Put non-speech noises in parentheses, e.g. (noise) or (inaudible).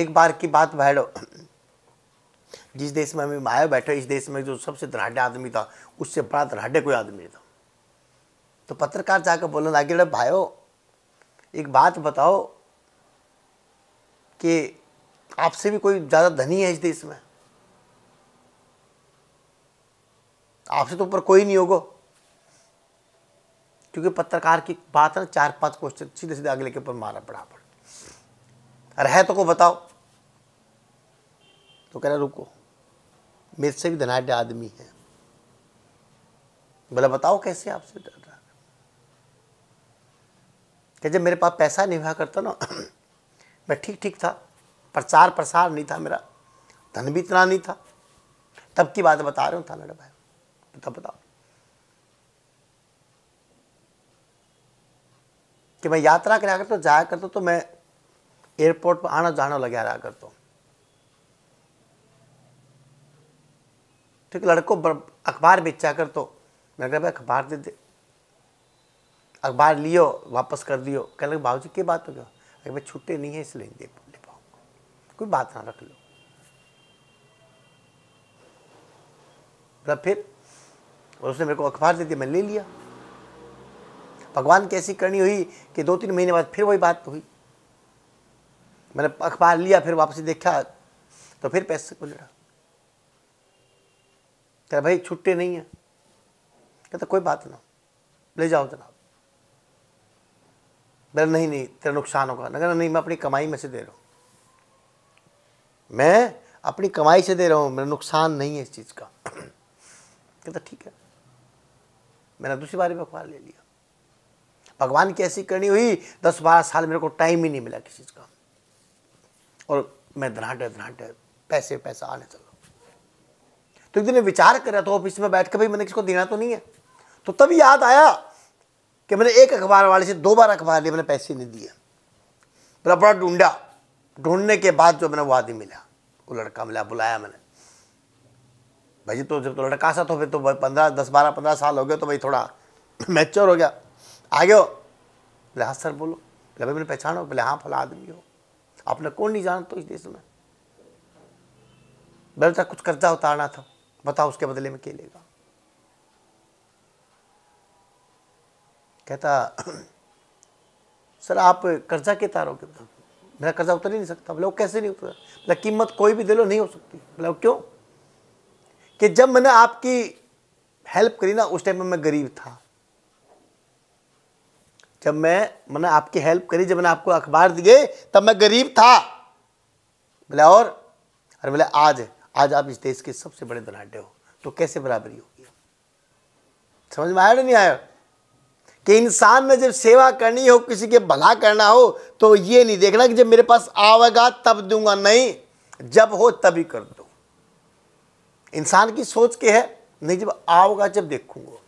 एक बार की बात भैरव जिस देश में हमें आया बैठे इस देश में जो सबसे धनाढ़ आदमी था उससे बड़ा धनाढ़ कोई आदमी नहीं था तो पत्रकार जाकर बोलने लगे अरे भाई एक बात बताओ कि आपसे भी कोई ज़्यादा धनी है इस देश में आपसे तो ऊपर कोई नहीं होगा क्योंकि पत्रकार की बात है चार पांच क्वेश्चन सीधे सीधे अगले के ऊपर मारा बराबर अरे है तो को बताओ तो कह रहा रुको मेरे से भी धनाढ़ आदमी है बोला बताओ कैसे आपसे डर रहा कि जब मेरे पास पैसा नहीं हुआ करता ना (clears throat) मैं ठीक ठीक था प्रचार प्रसार नहीं था मेरा धन भी इतना नहीं था तब की बात बता रहा था थाना भाई तो तब बताओ कि मैं यात्रा करा करता तो जाया करता तो मैं एयरपोर्ट पर आना जाना लगा रहा कर तो ठीक लड़कों अखबार बेचा कर तो मैं कह भाई अखबार दे दे अखबार लियो वापस कर दियो कह लगे भाव जी की बात हो गया अरे भाई छुट्टे नहीं है इसलिए दे पाऊंगा कोई बात ना रख लो मतलब फिर और उसने मेरे को अखबार दे दिया मैं ले लिया भगवान कैसी करनी हुई कि दो तीन महीने बाद फिर वही बात हुई मैंने अखबार लिया फिर वापसी देखा तो फिर पैसे को लड़ा कह भाई छुट्टे नहीं है कहता कोई बात ना ले जाओ जनाब मेरा नहीं नहीं तेरा नुकसान होगा ना नहीं मैं अपनी कमाई में से दे रहा हूँ मैं अपनी कमाई से दे रहा हूँ मेरा नुकसान नहीं है इस चीज़ का (clears throat) कहता ठीक है मैंने दूसरी बार भी अखबार ले लिया भगवान की ऐसी करनी हुई दस बारह साल मेरे को टाइम ही नहीं मिला किसी चीज़ का और मैं धनाट धनाट पैसे पैसा आने चलो तो एक दिन विचार कर रहा था ऑफिस में बैठ कर भाई मैंने किसको देना तो नहीं है तो तब याद आया कि मैंने एक अखबार वाले से दो बार अखबार लिए मैंने पैसे नहीं दिए मैंने बड़ा ढूंढा ढूंढने के बाद जो मैंने वो आदमी मिला वो लड़का मिला बुलाया मैंने भाई तो जब तो लड़का सा तो फिर तो पंद्रह दस बारह पंद्रह साल हो गए तो भाई थोड़ा (clears throat) मैच्योर हो गया आ गए हो बोले हाँ सर बोलो बोले भाई मैंने पहचानो बोले हाँ फला आदमी हो आपने कौन नहीं जाना तो इस देश में बेलता कुछ कर्जा उतारना था बताओ उसके बदले में क्या लेगा कहता सर आप कर्जा के तारोगे मेरा कर्जा उतर ही नहीं सकता बोले कैसे नहीं उतर मतलब कीमत कोई भी दे लो नहीं हो सकती बोले क्यों कि जब मैंने आपकी हेल्प करी ना उस टाइम में मैं गरीब था जब मैं मैंने आपकी हेल्प करी जब मैंने आपको अखबार दिए तब मैं गरीब था बोले और अरे बोले आज आज आप इस देश के सबसे बड़े धनाढ़ हो तो कैसे बराबरी होगी समझ में आया नहीं आया कि इंसान ने जब सेवा करनी हो किसी के भला करना हो तो ये नहीं देखना कि जब मेरे पास आवेगा तब दूंगा नहीं जब हो तभी कर दो इंसान की सोच के है नहीं जब आओगा जब देखूंगा